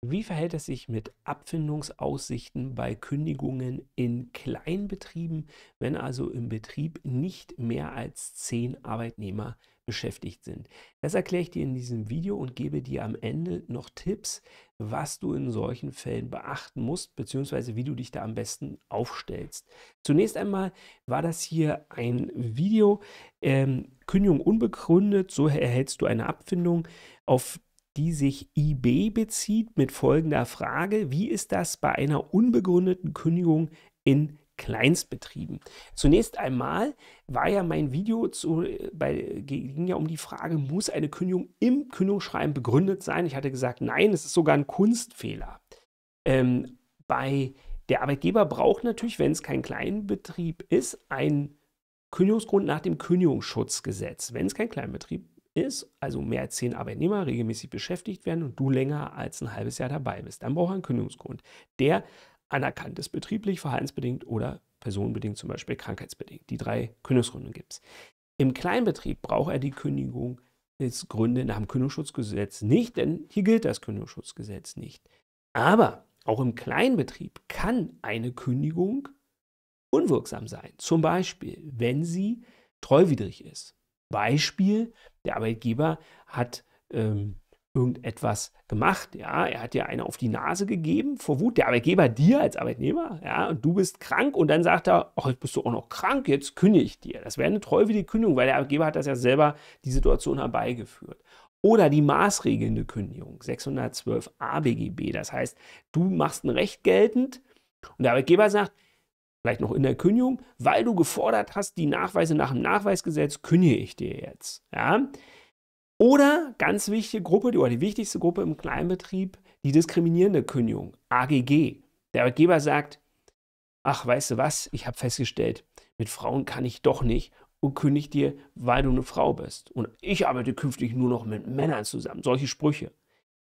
Wie verhält es sich mit Abfindungsaussichten bei Kündigungen in Kleinbetrieben, wenn also im Betrieb nicht mehr als zehn Arbeitnehmer beschäftigt sind? Das erkläre ich dir in diesem Video und gebe dir am Ende noch Tipps, was du in solchen Fällen beachten musst, beziehungsweise wie du dich da am besten aufstellst. Zunächst einmal war das hier ein Video, ähm, Kündigung unbegründet, so erhältst du eine Abfindung auf die sich IB bezieht, mit folgender Frage: Wie ist das bei einer unbegründeten Kündigung in Kleinstbetrieben. Zunächst einmal war ja mein Video zu, bei, ging ja um die Frage, muss eine Kündigung im Kündigungsschreiben begründet sein? Ich hatte gesagt, nein, es ist sogar ein Kunstfehler. Ähm, bei der Arbeitgeber braucht natürlich, wenn es kein Kleinbetrieb ist, einen Kündigungsgrund nach dem Kündigungsschutzgesetz. Wenn es kein Kleinbetrieb ist, also mehr als zehn Arbeitnehmer regelmäßig beschäftigt werden und du länger als ein halbes Jahr dabei bist. Dann braucht er einen Kündigungsgrund, der anerkannt ist, betrieblich, verhaltensbedingt oder personenbedingt, zum Beispiel krankheitsbedingt. Die drei Kündigungsgründe gibt es. Im Kleinbetrieb braucht er die Kündigungsgründe nach dem Kündigungsschutzgesetz nicht, denn hier gilt das Kündigungsschutzgesetz nicht. Aber auch im Kleinbetrieb kann eine Kündigung unwirksam sein. Zum Beispiel, wenn sie treuwidrig ist. Beispiel, der Arbeitgeber hat ähm, irgendetwas gemacht, ja, er hat dir eine auf die Nase gegeben vor Wut, der Arbeitgeber dir als Arbeitnehmer, ja, und du bist krank und dann sagt er, ach, jetzt bist du auch noch krank, jetzt kündige ich dir. Das wäre eine treuwillige Kündigung, weil der Arbeitgeber hat das ja selber die Situation herbeigeführt. Oder die maßregelnde Kündigung, 612 ABGB, das heißt, du machst ein Recht geltend und der Arbeitgeber sagt, vielleicht noch in der Kündigung, weil du gefordert hast, die Nachweise nach dem Nachweisgesetz, kündige ich dir jetzt. Ja? Oder ganz wichtige Gruppe, die, oder die wichtigste Gruppe im Kleinbetrieb, die diskriminierende Kündigung, AGG. Der Arbeitgeber sagt, ach, weißt du was, ich habe festgestellt, mit Frauen kann ich doch nicht und kündige dir, weil du eine Frau bist. Und ich arbeite künftig nur noch mit Männern zusammen. Solche Sprüche.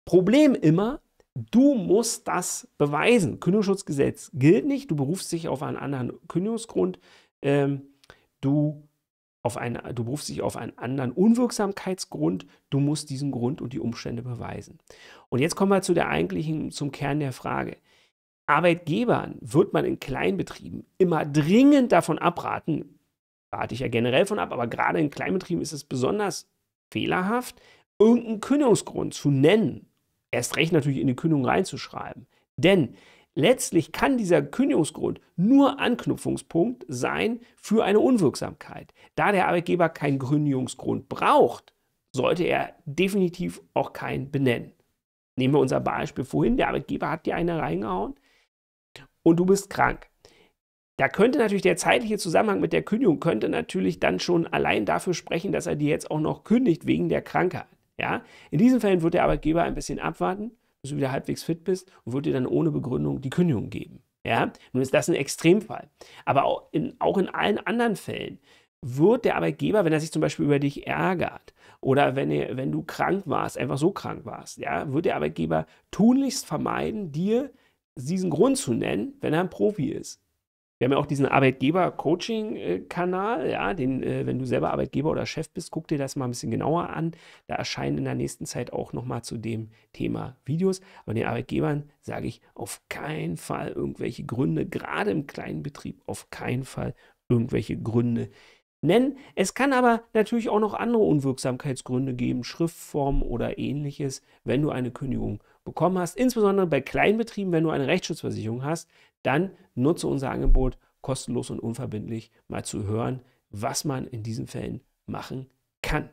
Problem immer, Du musst das beweisen. Kündigungsschutzgesetz gilt nicht. Du berufst dich auf einen anderen Kündigungsgrund. Ähm, du, auf eine, du berufst dich auf einen anderen Unwirksamkeitsgrund. Du musst diesen Grund und die Umstände beweisen. Und jetzt kommen wir zu der eigentlichen, zum Kern der Frage. Arbeitgebern wird man in Kleinbetrieben immer dringend davon abraten, rate ich ja generell von ab, aber gerade in Kleinbetrieben ist es besonders fehlerhaft, irgendeinen Kündigungsgrund zu nennen, erst recht natürlich in die Kündigung reinzuschreiben. Denn letztlich kann dieser Kündigungsgrund nur Anknüpfungspunkt sein für eine Unwirksamkeit. Da der Arbeitgeber keinen Kündigungsgrund braucht, sollte er definitiv auch keinen benennen. Nehmen wir unser Beispiel vorhin, der Arbeitgeber hat dir eine reingehauen und du bist krank. Da könnte natürlich der zeitliche Zusammenhang mit der Kündigung könnte natürlich dann schon allein dafür sprechen, dass er dir jetzt auch noch kündigt wegen der Krankheit. Ja? In diesen Fällen wird der Arbeitgeber ein bisschen abwarten, bis du wieder halbwegs fit bist und wird dir dann ohne Begründung die Kündigung geben. Ja? Nun ist das ein Extremfall. Aber auch in, auch in allen anderen Fällen wird der Arbeitgeber, wenn er sich zum Beispiel über dich ärgert oder wenn, er, wenn du krank warst, einfach so krank warst, ja, wird der Arbeitgeber tunlichst vermeiden, dir diesen Grund zu nennen, wenn er ein Profi ist. Wir haben ja auch diesen Arbeitgeber-Coaching-Kanal, ja, den, äh, wenn du selber Arbeitgeber oder Chef bist, guck dir das mal ein bisschen genauer an. Da erscheinen in der nächsten Zeit auch nochmal zu dem Thema Videos. Aber den Arbeitgebern sage ich auf keinen Fall irgendwelche Gründe, gerade im kleinen Betrieb, auf keinen Fall irgendwelche Gründe nennen. Es kann aber natürlich auch noch andere Unwirksamkeitsgründe geben, Schriftform oder ähnliches, wenn du eine Kündigung bekommen hast. Insbesondere bei Kleinbetrieben, wenn du eine Rechtsschutzversicherung hast, dann nutze unser Angebot kostenlos und unverbindlich mal zu hören, was man in diesen Fällen machen kann.